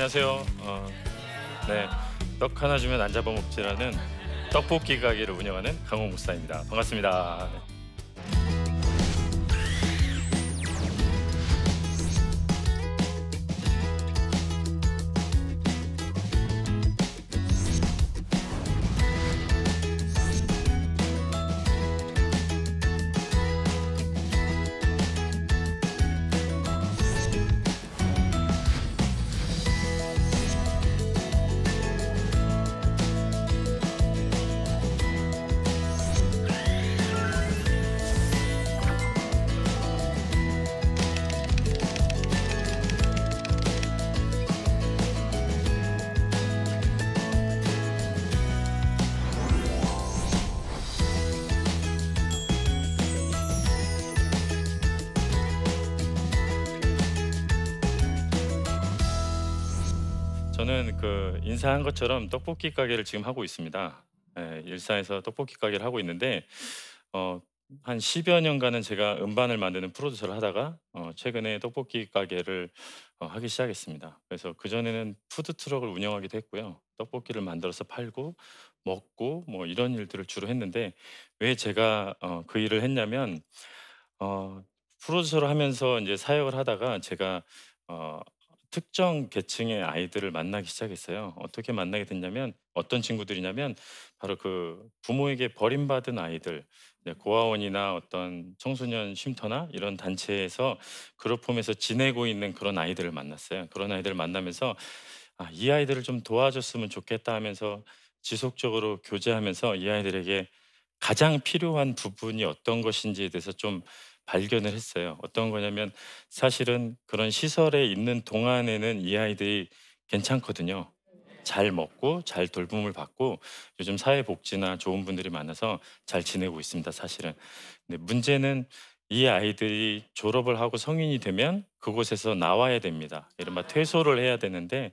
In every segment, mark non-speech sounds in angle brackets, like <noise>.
안녕하세요. 어, 네, 떡 하나 주면 안 잡아먹지라는 떡볶이 가게를 운영하는 강호 목사입니다. 반갑습니다. 네. 저는 그 인사한 것처럼 떡볶이 가게를 지금 하고 있습니다. 예, 일산에서 떡볶이 가게를 하고 있는데 어, 한 10여 년간은 제가 음반을 만드는 프로듀서를 하다가 어, 최근에 떡볶이 가게를 어, 하기 시작했습니다. 그래서 그전에는 푸드 트럭을 운영하기도 했고요. 떡볶이를 만들어서 팔고 먹고 뭐 이런 일들을 주로 했는데 왜 제가 어, 그 일을 했냐면 어, 프로듀서를 하면서 이제 사역을 하다가 제가 어, 특정 계층의 아이들을 만나기 시작했어요. 어떻게 만나게 됐냐면 어떤 친구들이냐면 바로 그 부모에게 버림받은 아이들, 고아원이나 어떤 청소년 쉼터나 이런 단체에서 그룹홈에서 지내고 있는 그런 아이들을 만났어요. 그런 아이들을 만나면서 아, 이 아이들을 좀 도와줬으면 좋겠다 하면서 지속적으로 교제하면서 이 아이들에게 가장 필요한 부분이 어떤 것인지에 대해서 좀 발견을 했어요. 어떤 거냐면 사실은 그런 시설에 있는 동안에는 이 아이들이 괜찮거든요. 잘 먹고 잘 돌봄을 받고 요즘 사회복지나 좋은 분들이 많아서 잘 지내고 있습니다. 사실은. 근데 문제는 이 아이들이 졸업을 하고 성인이 되면 그곳에서 나와야 됩니다. 이른바 아. 퇴소를 해야 되는데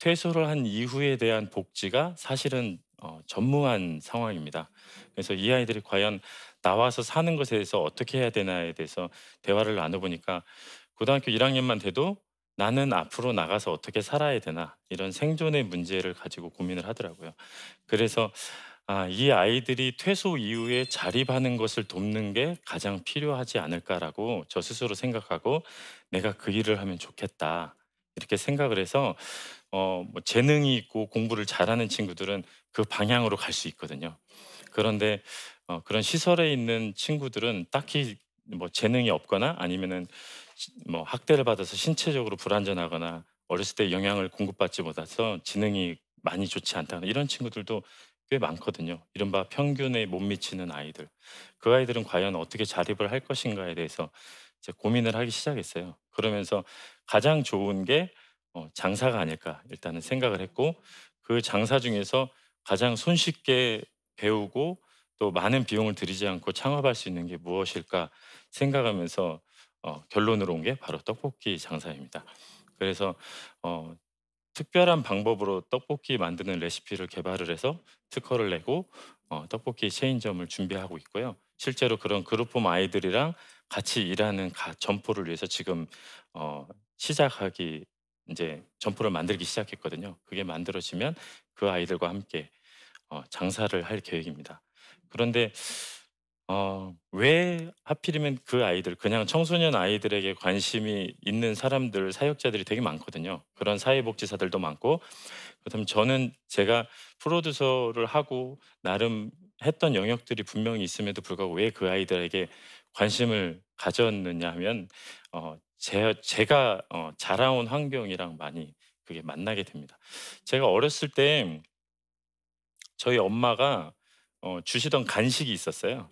퇴소를 한 이후에 대한 복지가 사실은 어, 전무한 상황입니다. 그래서 이 아이들이 과연 나와서 사는 것에 대해서 어떻게 해야 되나에 대해서 대화를 나눠보니까 고등학교 1학년만 돼도 나는 앞으로 나가서 어떻게 살아야 되나 이런 생존의 문제를 가지고 고민을 하더라고요. 그래서 아, 이 아이들이 퇴소 이후에 자립하는 것을 돕는 게 가장 필요하지 않을까라고 저 스스로 생각하고 내가 그 일을 하면 좋겠다 이렇게 생각을 해서 어, 뭐 재능이 있고 공부를 잘하는 친구들은 그 방향으로 갈 수 있거든요. 그런데 어, 그런 시설에 있는 친구들은 딱히 뭐 재능이 없거나 아니면은 뭐 학대를 받아서 신체적으로 불안전하거나 어렸을 때 영향을 공급받지 못해서 지능이 많이 좋지 않다는 이런 친구들도 꽤 많거든요. 이른바 평균에 못 미치는 아이들. 그 아이들은 과연 어떻게 자립을 할 것인가에 대해서 이제 고민을 하기 시작했어요. 그러면서 가장 좋은 게 어, 장사가 아닐까 일단은 생각을 했고 그 장사 중에서 가장 손쉽게 배우고 또 많은 비용을 들이지 않고 창업할 수 있는 게 무엇일까 생각하면서 어, 결론으로 온 게 바로 떡볶이 장사입니다. 그래서 어, 특별한 방법으로 떡볶이 만드는 레시피를 개발을 해서 특허를 내고 어, 떡볶이 체인점을 준비하고 있고요. 실제로 그런 그룹홈 아이들이랑 같이 일하는 가, 점포를 위해서 지금 어, 시작하기 이제 점포를 만들기 시작했거든요. 그게 만들어지면 그 아이들과 함께 어, 장사를 할 계획입니다. 그런데 어, 왜 하필이면 그 아이들, 그냥 청소년 아이들에게 관심이 있는 사람들, 사역자들이 되게 많거든요. 그런 사회복지사들도 많고, 그렇다면 저는 제가 프로듀서를 하고 나름 했던 영역들이 분명히 있음에도 불구하고 왜 그 아이들에게 관심을 가졌느냐 하면, 어, 제, 제가 어, 자라온 환경이랑 많이 그게 만나게 됩니다. 제가 어렸을 때 저희 엄마가 어, 주시던 간식이 있었어요.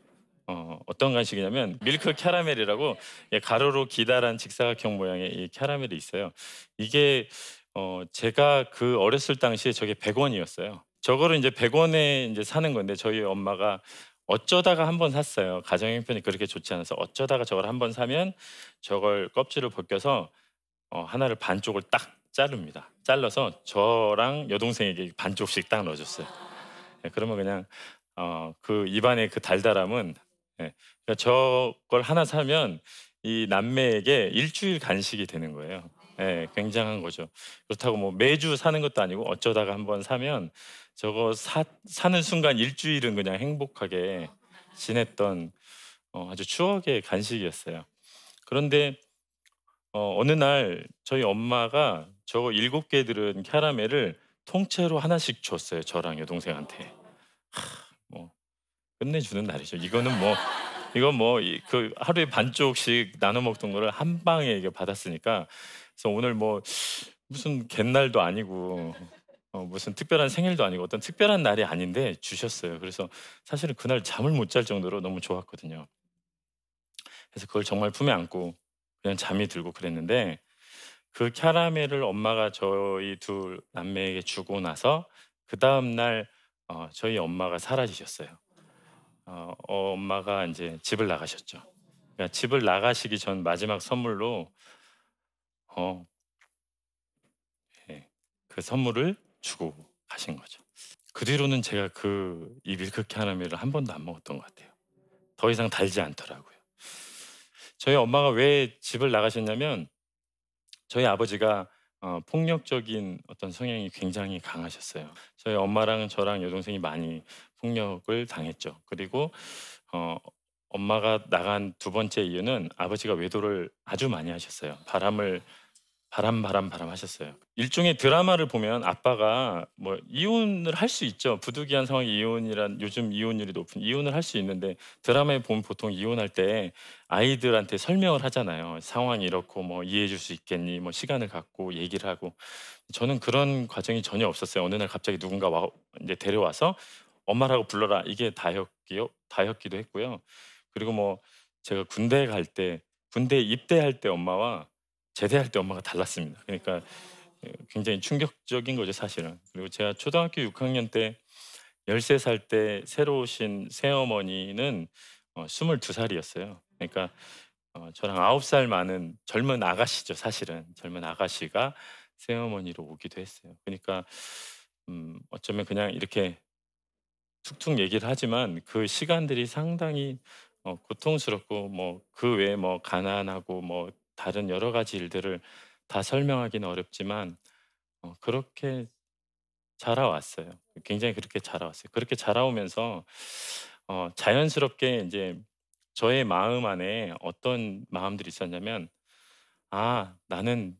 어, 어떤 간식이냐면 밀크 캐러멜이라고 예, 가로로 기다란 직사각형 모양의 이 캐러멜이 있어요. 이게 어, 제가 그 어렸을 당시에 저게 100원이었어요. 저거를 이제 100원에 이제 사는 건데 저희 엄마가 어쩌다가 한번 샀어요. 가정 형편이 그렇게 좋지 않아서 어쩌다가 저걸 한번 사면 저걸 껍질을 벗겨서 어, 하나를 반쪽을 딱 자릅니다. 잘라서 저랑 여동생에게 반쪽씩 딱 넣어줬어요. 네, 그러면 그냥 어, 그 입안의 그 달달함은 예, 그니까 저걸 하나 사면 이 남매에게 일주일 간식이 되는 거예요. 예, 굉장한 거죠. 그렇다고 뭐 매주 사는 것도 아니고 어쩌다가 한번 사면 저거 사, 사는 순간 일주일은 그냥 행복하게 지냈던 어, 아주 추억의 간식이었어요. 그런데 어, 어느 날 저희 엄마가 저거 일곱 개 들은 캐러멜을 통째로 하나씩 줬어요. 저랑 여동생한테. 하, 끝내주는 날이죠. 이거는 뭐 이건 뭐그 하루에 반쪽씩 나눠 먹던 거를 한 방에 이게 받았으니까 그래서 오늘 뭐 무슨 갯날도 아니고 어, 무슨 특별한 생일도 아니고 어떤 특별한 날이 아닌데 주셨어요. 그래서 사실은 그날 잠을 못 잘 정도로 너무 좋았거든요. 그래서 그걸 정말 품에 안고 그냥 잠이 들고 그랬는데 그 캐러멜을 엄마가 저희 둘 남매에게 주고 나서 그 다음 날 어, 저희 엄마가 사라지셨어요. 어, 어, 엄마가 이제 집을 나가셨죠. 그러니까 집을 나가시기 전 마지막 선물로 어, 예, 그 선물을 주고 가신 거죠. 그 뒤로는 제가 그 이 밀크케 하나미를 한 번도 안 먹었던 것 같아요. 더 이상 달지 않더라고요. 저희 엄마가 왜 집을 나가셨냐면 저희 아버지가 어, 폭력적인 어떤 성향이 굉장히 강하셨어요. 저희 엄마랑 저랑 여동생이 많이 폭력을 당했죠. 그리고 어, 엄마가 나간 두 번째 이유는 아버지가 외도를 아주 많이 하셨어요. 바람을 바람 바람 바람 하셨어요. 일종의 드라마를 보면 아빠가 뭐 이혼을 할 수 있죠. 부득이한 상황 이혼이란 요즘 이혼율이 높은 이혼을 할 수 있는데 드라마에 보면 보통 이혼할 때 아이들한테 설명을 하잖아요. 상황이 이렇고 뭐 이해해 줄 수 있겠니? 뭐 시간을 갖고 얘기를 하고 저는 그런 과정이 전혀 없었어요. 어느 날 갑자기 누군가 와 이제 데려와서 엄마라고 불러라 이게 다였기요 다였기도 했고요. 그리고 뭐 제가 군대 갈때 군대 입대할 때 엄마와 제대할 때 엄마가 달랐습니다. 그러니까 굉장히 충격적인 거죠 사실은. 그리고 제가 초등학교 6학년 때 13살 때 새로 오신 새어머니는 어, 22살이었어요. 그러니까 어, 저랑 9살 많은 젊은 아가씨죠 사실은 젊은 아가씨가 새어머니로 오기도 했어요. 그러니까 음, 어쩌면 그냥 이렇게 툭툭 얘기를 하지만 그 시간들이 상당히 어, 고통스럽고 뭐 그 외에 뭐 가난하고 뭐 다른 여러 가지 일들을 다 설명하기는 어렵지만 어, 그렇게 자라왔어요. 굉장히 그렇게 자라왔어요. 그렇게 자라오면서 어, 자연스럽게 이제 저의 마음 안에 어떤 마음들이 있었냐면 아 나는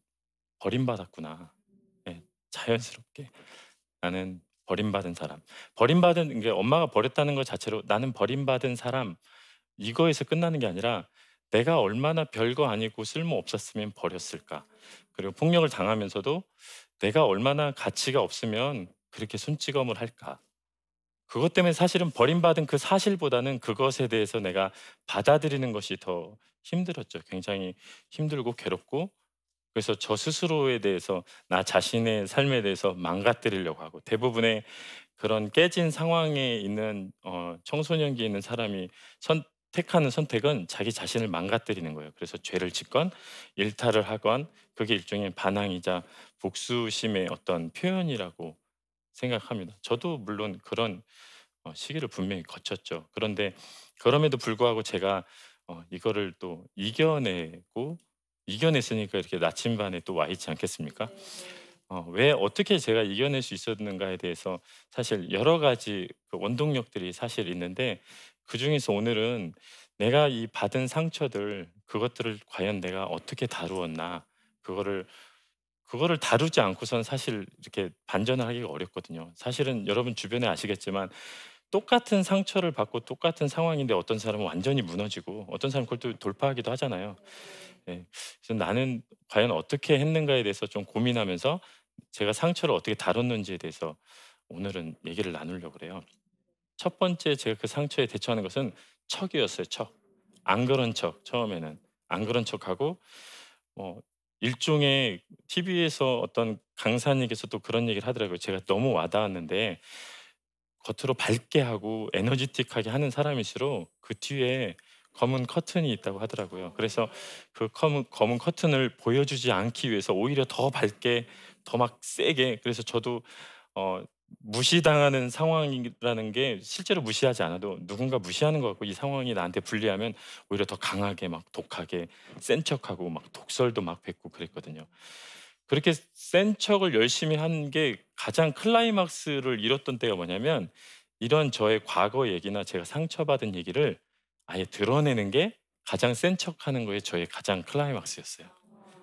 버림받았구나. 네, 자연스럽게 나는 버림받은 사람. 버림받은 게 엄마가 버렸다는 것 자체로 나는 버림받은 사람 이거에서 끝나는 게 아니라 내가 얼마나 별거 아니고 쓸모 없었으면 버렸을까. 그리고 폭력을 당하면서도 내가 얼마나 가치가 없으면 그렇게 손찌검을 할까. 그것 때문에 사실은 버림받은 그 사실보다는 그것에 대해서 내가 받아들이는 것이 더 힘들었죠. 굉장히 힘들고 괴롭고 그래서 저 스스로에 대해서 나 자신의 삶에 대해서 망가뜨리려고 하고 대부분의 그런 깨진 상황에 있는 어, 청소년기에 있는 사람이 선택하는 선택은 자기 자신을 망가뜨리는 거예요. 그래서 죄를 짓건 일탈을 하건 그게 일종의 반항이자 복수심의 어떤 표현이라고 생각합니다. 저도 물론 그런 어, 시기를 분명히 거쳤죠. 그런데 그럼에도 불구하고 제가 어, 이거를 또 이겨내고 이겨냈으니까 이렇게 나침반에 또 와 있지 않겠습니까? 어, 왜 어떻게 제가 이겨낼 수 있었는가에 대해서 사실 여러 가지 그 원동력들이 사실 있는데 그 중에서 오늘은 내가 이 받은 상처들 그것들을 과연 내가 어떻게 다루었나 그거를 그거를 다루지 않고선 사실 이렇게 반전을 하기가 어렵거든요. 사실은 여러분 주변에 아시겠지만 똑같은 상처를 받고 똑같은 상황인데 어떤 사람은 완전히 무너지고 어떤 사람은 그걸 또 돌파하기도 하잖아요. 예. 그래서 나는 과연 어떻게 했는가에 대해서 좀 고민하면서 제가 상처를 어떻게 다뤘는지에 대해서 오늘은 얘기를 나누려고 그래요. 첫 번째 제가 그 상처에 대처하는 것은 척이었어요. 척. 안 그런 척. 처음에는 안 그런 척하고 뭐 일종의 TV에서 어떤 강사님께서도 그런 얘기를 하더라고요. 제가 너무 와닿았는데 겉으로 밝게 하고 에너지틱하게 하는 사람일수록 그 뒤에 검은 커튼이 있다고 하더라고요. 그래서 그 검은, 검은 커튼을 보여주지 않기 위해서 오히려 더 밝게, 더 막 세게. 그래서 저도 어, 무시당하는 상황이라는 게 실제로 무시하지 않아도 누군가 무시하는 것 같고 이 상황이 나한테 불리하면 오히려 더 강하게 막 독하게 센 척하고 막 독설도 막 뱉고 그랬거든요. 그렇게 센 척을 열심히 한 게 가장 클라이막스를 잃었던 때가 뭐냐면 이런 저의 과거 얘기나 제가 상처받은 얘기를 아예 드러내는 게 가장 센 척하는 거에 저의 가장 클라이막스였어요.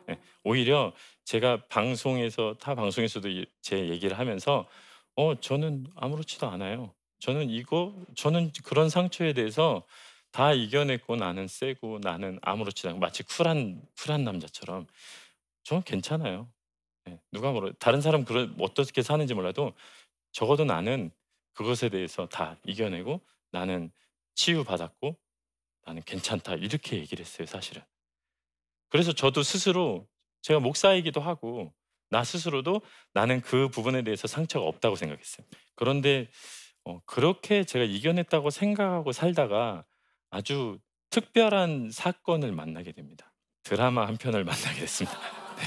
네. 오히려 제가 방송에서 타 방송에서도 제 얘기를 하면서 어 저는 아무렇지도 않아요. 저는 이거 저는 그런 상처에 대해서 다 이겨냈고 나는 세고 나는 아무렇지도 않고 마치 쿨한 쿨한 남자처럼 저는 괜찮아요. 네. 누가 뭐 다른 사람 그런 어떻게 사는지 몰라도 적어도 나는 그것에 대해서 다 이겨내고 나는 치유받았고 나는 괜찮다 이렇게 얘기를 했어요 사실은. 그래서 저도 스스로 제가 목사이기도 하고 나 스스로도 나는 그 부분에 대해서 상처가 없다고 생각했어요. 그런데 어, 그렇게 제가 이겨냈다고 생각하고 살다가 아주 특별한 사건을 만나게 됩니다. 드라마 한 편을 <laughs> 만나게 됐습니다. 네,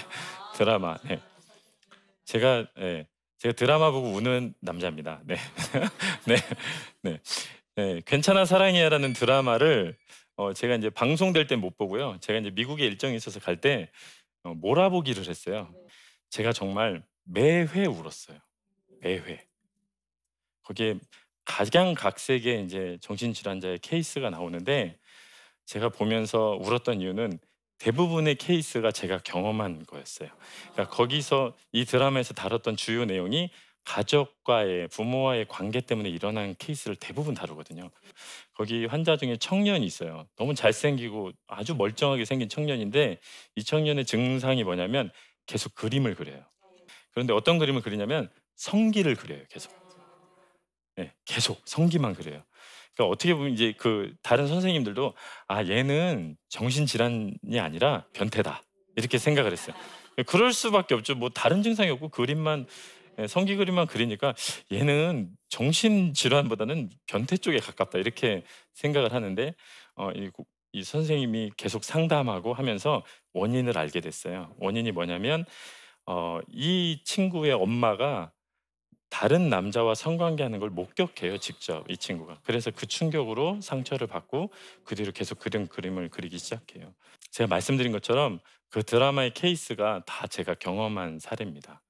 드라마. 네. 제가 네, 제가 드라마 보고 우는 남자입니다. 네, <laughs> 네, 네. 네, 괜찮아 사랑해야라는 드라마를 어, 제가 이제 방송될 때 못 보고요. 제가 이제 미국에 일정이 있어서 갈때 어, 몰아보기를 했어요. 제가 정말 매회 울었어요. 매회. 거기에 가장 각색의 이제 정신질환자의 케이스가 나오는데 제가 보면서 울었던 이유는 대부분의 케이스가 제가 경험한 거였어요. 그러니까 거기서 이 드라마에서 다뤘던 주요 내용이 가족과의 부모와의 관계 때문에 일어난 케이스를 대부분 다루거든요. 거기 환자 중에 청년이 있어요. 너무 잘생기고 아주 멀쩡하게 생긴 청년인데 이 청년의 증상이 뭐냐면 계속 그림을 그려요. 그런데 어떤 그림을 그리냐면 성기를 그려요. 계속. 네, 계속 성기만 그려요. 그러니까 어떻게 보면 이제 그 다른 선생님들도 아 얘는 정신 질환이 아니라 변태다 이렇게 생각을 했어요. 그럴 수밖에 없죠. 뭐 다른 증상이 없고 그림만 예, 성기 그림만 그리니까 얘는 정신 질환보다는 변태 쪽에 가깝다 이렇게 생각을 하는데 어, 이, 이 선생님이 계속 상담하고 하면서 원인을 알게 됐어요. 원인이 뭐냐면 어, 이 친구의 엄마가 다른 남자와 성관계하는 걸 목격해요 직접 이 친구가 그래서 그 충격으로 상처를 받고 그 뒤로 계속 그림 그림을 그리기 시작해요 제가 말씀드린 것처럼 그 드라마의 케이스가 다 제가 경험한 사례입니다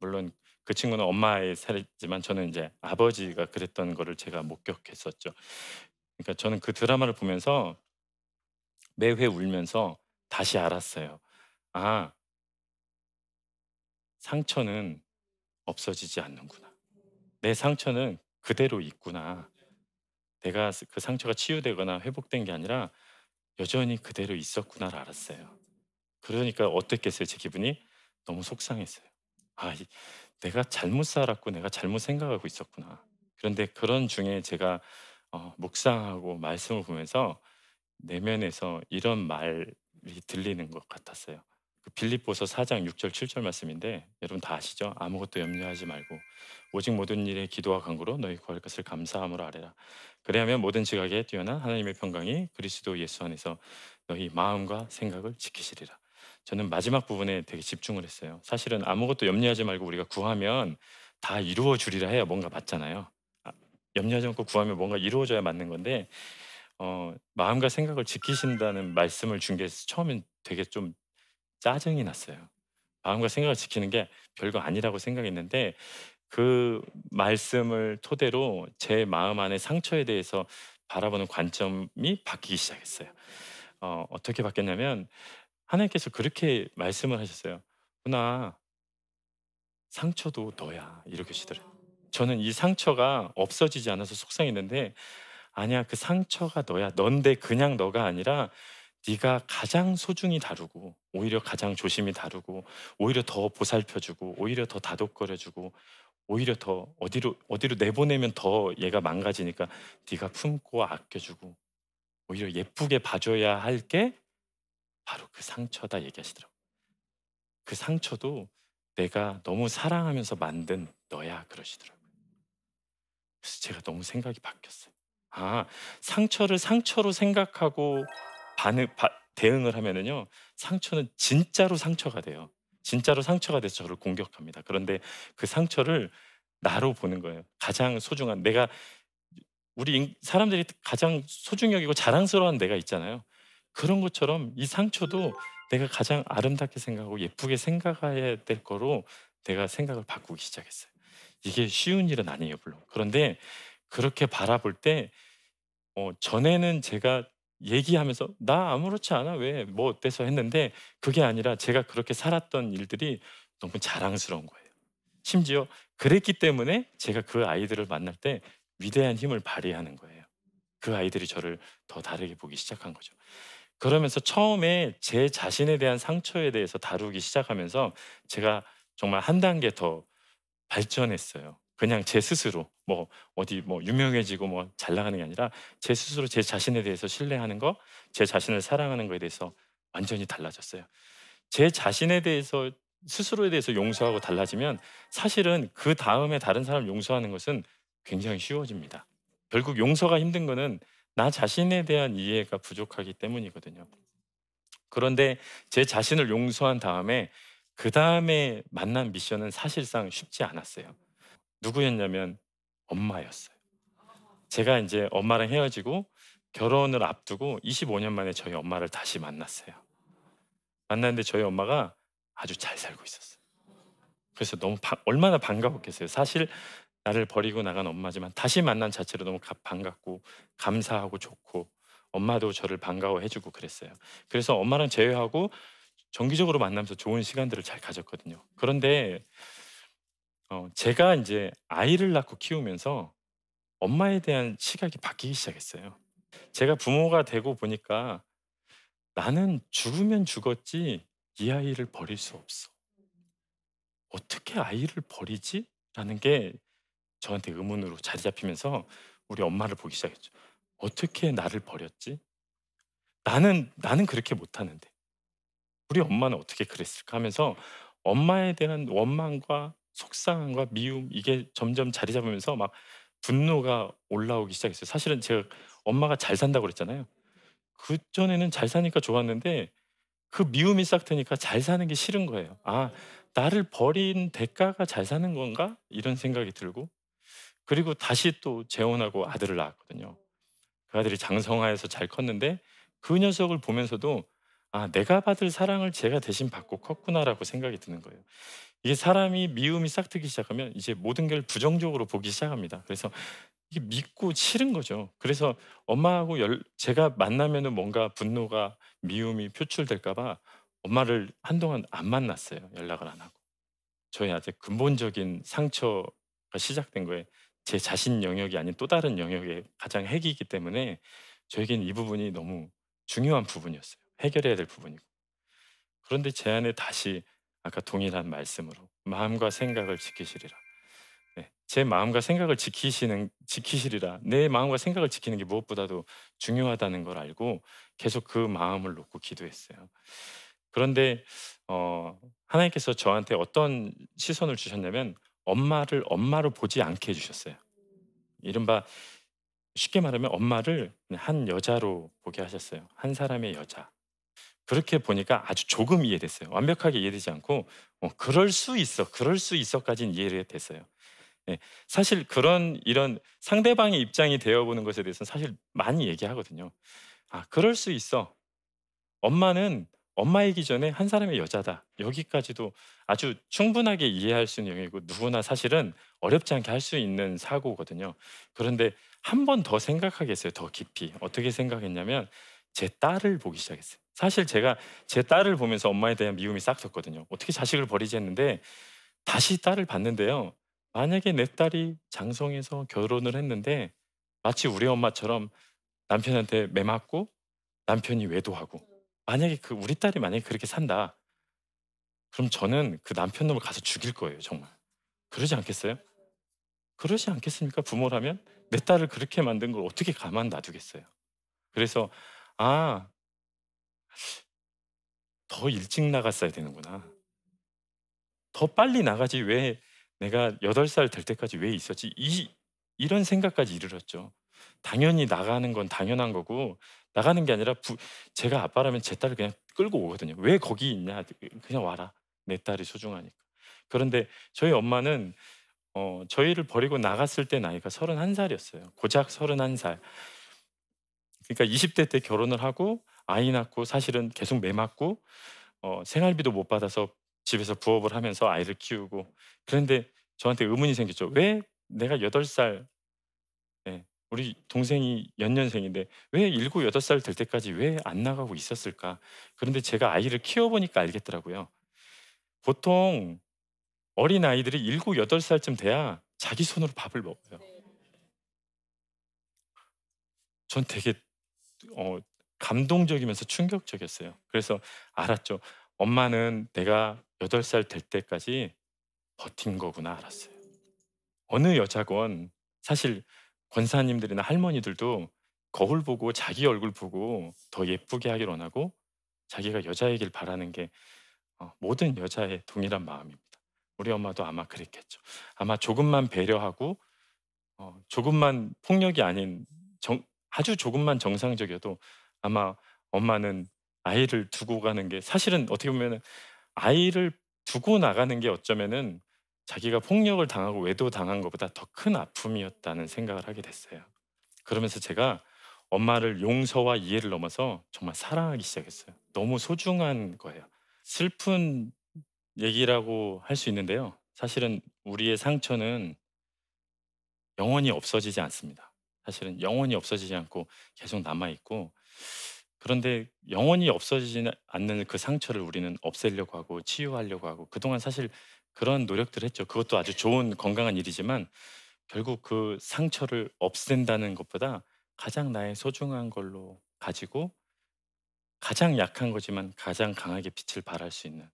물론 그 친구는 엄마의 살이지만 저는 이제 아버지가 그랬던 거를 제가 목격했었죠. 그러니까 저는 그 드라마를 보면서 매회 울면서 다시 알았어요. 아, 상처는 없어지지 않는구나. 내 상처는 그대로 있구나. 내가 그 상처가 치유되거나 회복된 게 아니라 여전히 그대로 있었구나를 알았어요. 그러니까 어땠겠어요? 제 기분이 너무 속상했어요. 아, 내가 잘못 살았고 내가 잘못 생각하고 있었구나. 그런데 그런 중에 제가 어, 묵상하고 말씀을 보면서 내면에서 이런 말이 들리는 것 같았어요. 그 빌립보서 4장 6절 7절 말씀인데 여러분 다 아시죠? 아무것도 염려하지 말고 오직 모든 일에 기도와 간구로 너희 구할 것을 감사함으로 아뢰라. 그래야면 모든 지각에 뛰어난 하나님의 평강이 그리스도 예수 안에서 너희 마음과 생각을 지키시리라. 저는 마지막 부분에 되게 집중을 했어요. 사실은 아무것도 염려하지 말고 우리가 구하면 다 이루어 주리라 해야 뭔가 맞잖아요. 아, 염려하지 않고 구하면 뭔가 이루어져야 맞는 건데 어, 마음과 생각을 지키신다는 말씀을 준 게 처음엔 되게 좀 짜증이 났어요. 마음과 생각을 지키는 게 별거 아니라고 생각했는데 그 말씀을 토대로 제 마음 안의 상처에 대해서 바라보는 관점이 바뀌기 시작했어요. 어, 어떻게 바뀌었냐면 하나님께서 그렇게 말씀을 하셨어요. 누나, 상처도 너야. 이렇게 시더래요 저는 이 상처가 없어지지 않아서 속상했는데, 아니야, 그 상처가 너야. 넌데 그냥 너가 아니라, 네가 가장 소중히 다루고, 오히려 가장 조심히 다루고, 오히려 더 보살펴주고, 오히려 더 다독거려주고, 오히려 더 어디로 어디로 내보내면 더 얘가 망가지니까 네가 품고 아껴주고 오히려 예쁘게 봐줘야 할게 바로 그 상처다 얘기하시더라고요. 그 상처도 내가 너무 사랑하면서 만든 너야 그러시더라고요. 그래서 제가 너무 생각이 바뀌었어요. 아, 상처를 상처로 생각하고 반응, 바, 대응을 하면은요, 상처는 진짜로 상처가 돼요. 진짜로 상처가 돼서 저를 공격합니다. 그런데 그 상처를 나로 보는 거예요. 가장 소중한 내가 우리 사람들이 가장 소중히 고 자랑스러운 내가 있잖아요. 그런 것처럼 이 상처도 내가 가장 아름답게 생각하고 예쁘게 생각해야 될 거로 내가 생각을 바꾸기 시작했어요. 이게 쉬운 일은 아니에요, 물론. 그런데 그렇게 바라볼 때 어, 전에는 제가 얘기하면서 나 아무렇지 않아 왜 뭐 어때서 했는데 그게 아니라 제가 그렇게 살았던 일들이 너무 자랑스러운 거예요. 심지어 그랬기 때문에 제가 그 아이들을 만날 때 위대한 힘을 발휘하는 거예요. 그 아이들이 저를 더 다르게 보기 시작한 거죠. 그러면서 처음에 제 자신에 대한 상처에 대해서 다루기 시작하면서 제가 정말 한 단계 더 발전했어요. 그냥 제 스스로 뭐 어디 뭐 유명해지고 뭐 잘 나가는 게 아니라 제 스스로 제 자신에 대해서 신뢰하는 거, 제 자신을 사랑하는 거에 대해서 완전히 달라졌어요. 제 자신에 대해서 스스로에 대해서 용서하고 달라지면 사실은 그 다음에 다른 사람 용서하는 것은 굉장히 쉬워집니다. 결국 용서가 힘든 거는 나 자신에 대한 이해가 부족하기 때문이거든요. 그런데 제 자신을 용서한 다음에 그 다음에 만난 미션은 사실상 쉽지 않았어요. 누구였냐면 엄마였어요. 제가 이제 엄마랑 헤어지고 결혼을 앞두고 25년 만에 저희 엄마를 다시 만났어요. 만났는데 저희 엄마가 아주 잘 살고 있었어요. 그래서 너무 바, 얼마나 반가웠겠어요. 사실 나를 버리고 나간 엄마지만 다시 만난 자체로 너무 반갑고 감사하고 좋고 엄마도 저를 반가워해주고 그랬어요. 그래서 엄마랑 재회하고 정기적으로 만나면서 좋은 시간들을 잘 가졌거든요. 그런데 어, 제가 이제 아이를 낳고 키우면서 엄마에 대한 시각이 바뀌기 시작했어요. 제가 부모가 되고 보니까 나는 죽으면 죽었지 이 아이를 버릴 수 없어. 어떻게 아이를 버리지? 라는 게 저한테 의문으로 자리 잡히면서 우리 엄마를 보기 시작했죠. 어떻게 나를 버렸지? 나는 나는 그렇게 못하는데 우리 엄마는 어떻게 그랬을까 하면서 엄마에 대한 원망과 속상함과 미움 이게 점점 자리 잡으면서 막 분노가 올라오기 시작했어요. 사실은 제가 엄마가 잘 산다고 그랬잖아요. 그 전에는 잘 사니까 좋았는데 그 미움이 싹 트니까 잘 사는 게 싫은 거예요. 아 나를 버린 대가가 잘 사는 건가 이런 생각이 들고 그리고 다시 또 재혼하고 아들을 낳았거든요. 그 아들이 장성하에서 잘 컸는데 그 녀석을 보면서도 아, 내가 받을 사랑을 제가 대신 받고 컸구나라고 생각이 드는 거예요. 이게 사람이 미움이 싹트기 시작하면 이제 모든 걸 부정적으로 보기 시작합니다. 그래서 이게 믿고 싫은 거죠. 그래서 엄마하고 열, 제가 만나면은 뭔가 분노가 미움이 표출될까봐 엄마를 한동안 안 만났어요. 연락을 안 하고. 저희한테 근본적인 상처가 시작된 거예요 제 자신 영역이 아닌 또 다른 영역의 가장 핵이기 때문에 저에겐 이 부분이 너무 중요한 부분이었어요. 해결해야 될 부분이고. 그런데 제 안에 다시 아까 동일한 말씀으로 마음과 생각을 지키시리라. 네, 제 마음과 생각을 지키시는 지키시리라. 내 마음과 생각을 지키는 게 무엇보다도 중요하다는 걸 알고 계속 그 마음을 놓고 기도했어요. 그런데 어, 하나님께서 저한테 어떤 시선을 주셨냐면 엄마를 엄마로 보지 않게 해주셨어요. 이른바 쉽게 말하면 엄마를 한 여자로 보게 하셨어요. 한 사람의 여자. 그렇게 보니까 아주 조금 이해됐어요. 완벽하게 이해되지 않고 어, 그럴 수 있어, 그럴 수 있어까지는 이해를 됐어요. 네, 사실 그런 이런 상대방의 입장이 되어보는 것에 대해서는 사실 많이 얘기하거든요. 아, 그럴 수 있어. 엄마는 엄마이기 전에 한 사람의 여자다. 여기까지도 아주 충분하게 이해할 수 있는 영역이고 누구나 사실은 어렵지 않게 할 수 있는 사고거든요. 그런데 한 번 더생각하겠어요더 깊이. 어떻게 생각했냐면 제 딸을 보기 시작했어요. 사실 제가 제 딸을 보면서 엄마에 대한 미움이 싹 뒀거든요. 어떻게 자식을 버리지 했는데 다시 딸을 봤는데요. 만약에 내 딸이 장성에서 결혼을 했는데 마치 우리 엄마처럼 남편한테 매 맞고 남편이 외도하고 만약에 그 우리 딸이 만약에 그렇게 산다. 그럼 저는 그 남편놈을 가서 죽일 거예요, 정말. 그러지 않겠어요? 그러지 않겠습니까? 부모라면 내 딸을 그렇게 만든 걸 어떻게 가만 놔두겠어요? 그래서 아, 더 일찍 나갔어야 되는구나. 더 빨리 나가지 왜 내가 8살 될 때까지 왜 있었지? 이 이런 생각까지 이르렀죠. 당연히 나가는 건 당연한 거고 나가는 게 아니라 부, 제가 아빠라면 제 딸을 그냥 끌고 오거든요. 왜 거기 있냐? 그냥 와라. 내 딸이 소중하니까. 그런데 저희 엄마는 어, 저희를 버리고 나갔을 때 나이가 31살이었어요. 고작 31살. 그러니까 20대 때 결혼을 하고 아이 낳고 사실은 계속 매 맞고 어, 생활비도 못 받아서 집에서 부업을 하면서 아이를 키우고 그런데 저한테 의문이 생겼죠. 왜 내가 8살 네, 예, 우리 동생이 연년생인데 왜 일곱 여덟 살 될 때까지 왜 안 나가고 있었을까? 그런데 제가 아이를 키워보니까 알겠더라고요. 보통 어린 아이들이 일곱 여덟 살쯤 돼야 자기 손으로 밥을 먹어요. 네. 전 되게 어, 감동적이면서 충격적이었어요. 그래서 알았죠. 엄마는 내가 여덟 살 될 때까지 버틴 거구나 알았어요. 어느 여자건 사실 권사님들이나 할머니들도 거울 보고 자기 얼굴 보고 더 예쁘게 하길 원하고 자기가 여자이길 바라는 게 어, 모든 여자의 동일한 마음입니다. 우리 엄마도 아마 그랬겠죠. 아마 조금만 배려하고 어, 조금만 폭력이 아닌 정, 아주 조금만 정상적이어도 아마 엄마는 아이를 두고 가는 게 사실은 어떻게 보면 아이를 두고 나가는 게 어쩌면은 자기가 폭력을 당하고 외도 당한 것보다 더 큰 아픔이었다는 생각을 하게 됐어요. 그러면서 제가 엄마를 용서와 이해를 넘어서 정말 사랑하기 시작했어요. 너무 소중한 거예요. 슬픈 얘기라고 할 수 있는데요. 사실은 우리의 상처는 영원히 없어지지 않습니다. 사실은 영원히 없어지지 않고 계속 남아있고 그런데 영원히 없어지지 않는 그 상처를 우리는 없애려고 하고 치유하려고 하고 그동안 사실 그런 노력들을 했죠. 그것도 아주 좋은 건강한 일이지만 결국 그 상처를 없앤다는 것보다 가장 나의 소중한 걸로 가지고 가장 약한 거지만 가장 강하게 빛을 발할 수 있는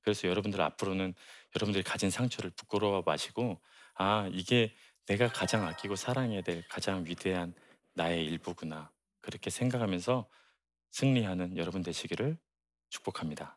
그래서 여러분들 앞으로는 여러분들이 가진 상처를 부끄러워 마시고 아 이게 내가 가장 아끼고 사랑해야 될 가장 위대한 나의 일부구나 그렇게 생각하면서 승리하는 여러분 되시기를 축복합니다.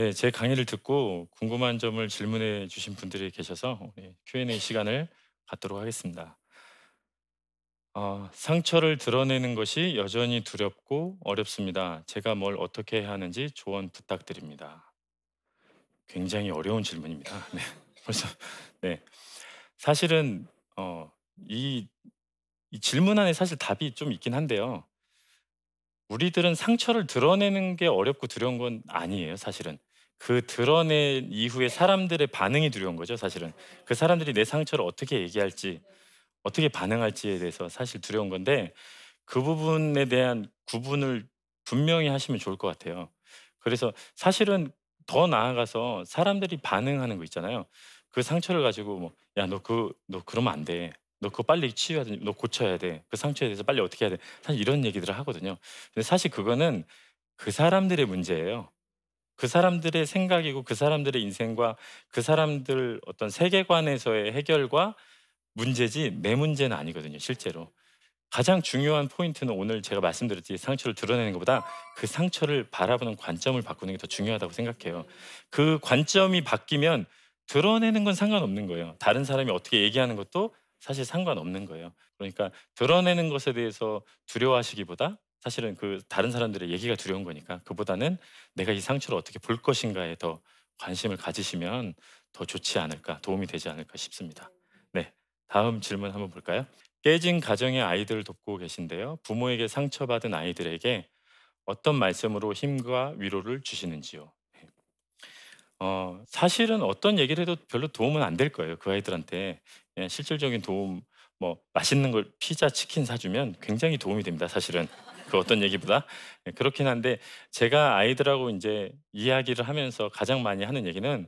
네, 제 강의를 듣고 궁금한 점을 질문해 주신 분들이 계셔서 Q&A 시간을 갖도록 하겠습니다. 어, 상처를 드러내는 것이 여전히 두렵고 어렵습니다. 제가 뭘 어떻게 해야 하는지 조언 부탁드립니다. 굉장히 어려운 질문입니다. <laughs> 네, 벌써 네 사실은 어, 이, 이 질문 안에 사실 답이 좀 있긴 한데요. 우리들은 상처를 드러내는 게 어렵고 두려운 건 아니에요, 사실은. 그 드러낸 이후에 사람들의 반응이 두려운 거죠, 사실은. 그 사람들이 내 상처를 어떻게 얘기할지, 어떻게 반응할지에 대해서 사실 두려운 건데 그 부분에 대한 구분을 분명히 하시면 좋을 것 같아요. 그래서 사실은 더 나아가서 사람들이 반응하는 거 있잖아요. 그 상처를 가지고 뭐야 너 그너 너 그러면 안 돼. 너 그거 빨리 치유해야 돼. 너 고쳐야 돼. 그 상처에 대해서 빨리 어떻게 해야 돼. 사실 이런 얘기들을 하거든요. 근데 사실 그거는 그 사람들의 문제예요. 그 사람들의 생각이고 그 사람들의 인생과 그 사람들 어떤 세계관에서의 해결과 문제지 내 문제는 아니거든요, 실제로. 가장 중요한 포인트는 오늘 제가 말씀드렸듯이 상처를 드러내는 것보다 그 상처를 바라보는 관점을 바꾸는 게 더 중요하다고 생각해요. 그 관점이 바뀌면 드러내는 건 상관없는 거예요. 다른 사람이 어떻게 얘기하는 것도 사실 상관없는 거예요. 그러니까 드러내는 것에 대해서 두려워하시기보다 사실은 그 다른 사람들의 얘기가 두려운 거니까 그보다는 내가 이 상처를 어떻게 볼 것인가에 더 관심을 가지시면 더 좋지 않을까 도움이 되지 않을까 싶습니다. 네, 다음 질문 한번 볼까요? 깨진 가정의 아이들을 돕고 계신데요. 부모에게 상처받은 아이들에게 어떤 말씀으로 힘과 위로를 주시는지요? 네. 어, 사실은 어떤 얘기를 해도 별로 도움은 안 될 거예요. 그 아이들한테 실질적인 도움, 뭐 맛있는 걸 피자, 치킨 사주면 굉장히 도움이 됩니다. 사실은 그 어떤 얘기보다 예, 그렇긴 한데 제가 아이들하고 이제 이야기를 하면서 가장 많이 하는 얘기는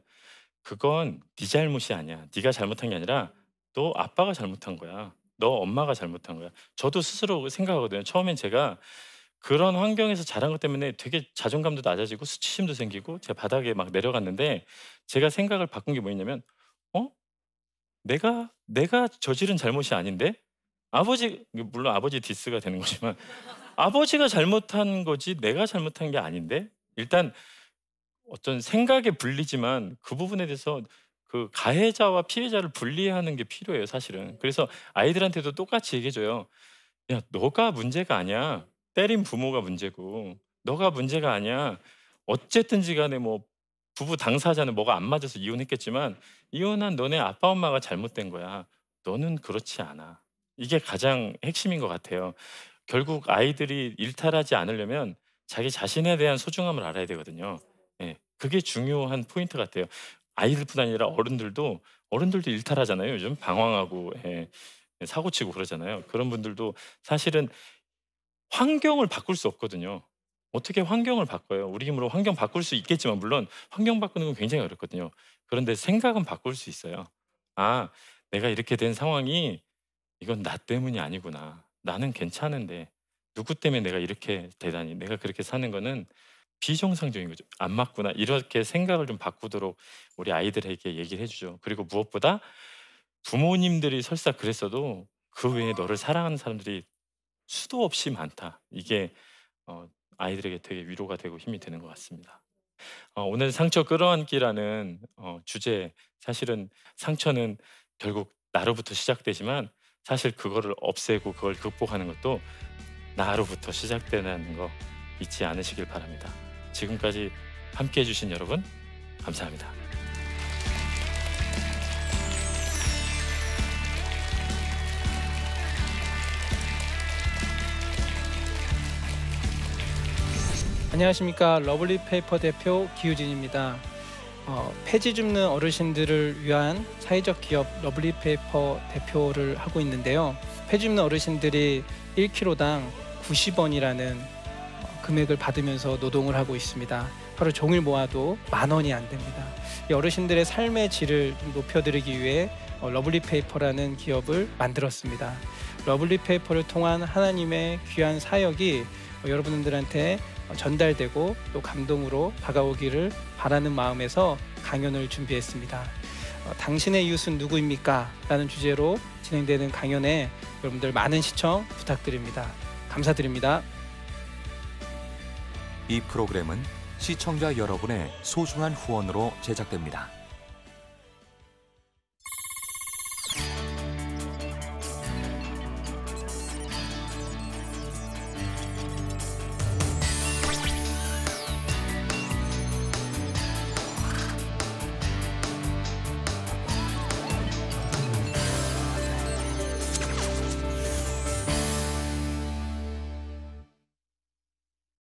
그건 네 잘못이 아니야. 네가 잘못한 게 아니라 너 아빠가 잘못한 거야. 너 엄마가 잘못한 거야. 저도 스스로 생각하거든요. 처음엔 제가 그런 환경에서 자란 것 때문에 되게 자존감도 낮아지고 수치심도 생기고 제가 바닥에 막 내려갔는데 제가 생각을 바꾼 게 뭐였냐면 어? 내가 내가 저지른 잘못이 아닌데 아버지 물론 아버지 디스가 되는 거지만 아버지가 잘못한 거지 내가 잘못한 게 아닌데 일단 어떤 생각에 불리지만 그 부분에 대해서 그 가해자와 피해자를 분리하는 게 필요해요 사실은 그래서 아이들한테도 똑같이 얘기해줘요 야 너가 문제가 아니야 때린 부모가 문제고 너가 문제가 아니야 어쨌든지 간에 뭐 부부 당사자는 뭐가 안 맞아서 이혼했겠지만 이혼한 너네 아빠 엄마가 잘못된 거야 너는 그렇지 않아 이게 가장 핵심인 것 같아요 결국 아이들이 일탈하지 않으려면 자기 자신에 대한 소중함을 알아야 되거든요. 예, 그게 중요한 포인트 같아요. 아이들뿐 아니라 어른들도 어른들도 일탈하잖아요. 요즘 방황하고 예, 사고치고 그러잖아요. 그런 분들도 사실은 환경을 바꿀 수 없거든요. 어떻게 환경을 바꿔요? 우리 힘으로 환경 바꿀 수 있겠지만 물론 환경 바꾸는 건 굉장히 어렵거든요. 그런데 생각은 바꿀 수 있어요. 아, 내가 이렇게 된 상황이 이건 나 때문이 아니구나. 나는 괜찮은데 누구 때문에 내가 이렇게 대단히 내가 그렇게 사는 거는 비정상적인 거죠. 안 맞구나. 이렇게 생각을 좀 바꾸도록 우리 아이들에게 얘기를 해주죠. 그리고 무엇보다 부모님들이 설사 그랬어도 그 외에 너를 사랑하는 사람들이 수도 없이 많다. 이게 어, 아이들에게 되게 위로가 되고 힘이 되는 것 같습니다. 어, 오늘 상처 끌어안기라는 어, 주제 사실은 상처는 결국 나로부터 시작되지만 사실 그거를 없애고 그걸 극복하는 것도 나로부터 시작되는 거 잊지 않으시길 바랍니다. 지금까지 함께 해주신 여러분, 감사합니다. 안녕하십니까 러블리 페이퍼 대표 기우진입니다. 어, 폐지 줍는 어르신들을 위한 사회적 기업 러블리 페이퍼 대표를 하고 있는데요. 폐지 줍는 어르신들이 1kg당 90원이라는 어, 금액을 받으면서 노동을 하고 있습니다. 하루 종일 모아도 만 원이 안 됩니다. 이 어르신들의 삶의 질을 높여드리기 위해 어, 러블리 페이퍼라는 기업을 만들었습니다. 러블리 페이퍼를 통한 하나님의 귀한 사역이 어, 여러분들한테 어, 전달되고 또 감동으로 다가오기를 바라는 마음에서 강연을 준비했습니다. 어, 당신의 이웃은 누구입니까? 라는 주제로 진행되는 강연에 여러분들 많은 시청 부탁드립니다. 감사드립니다. 이 프로그램은 시청자 여러분의 소중한 후원으로 제작됩니다.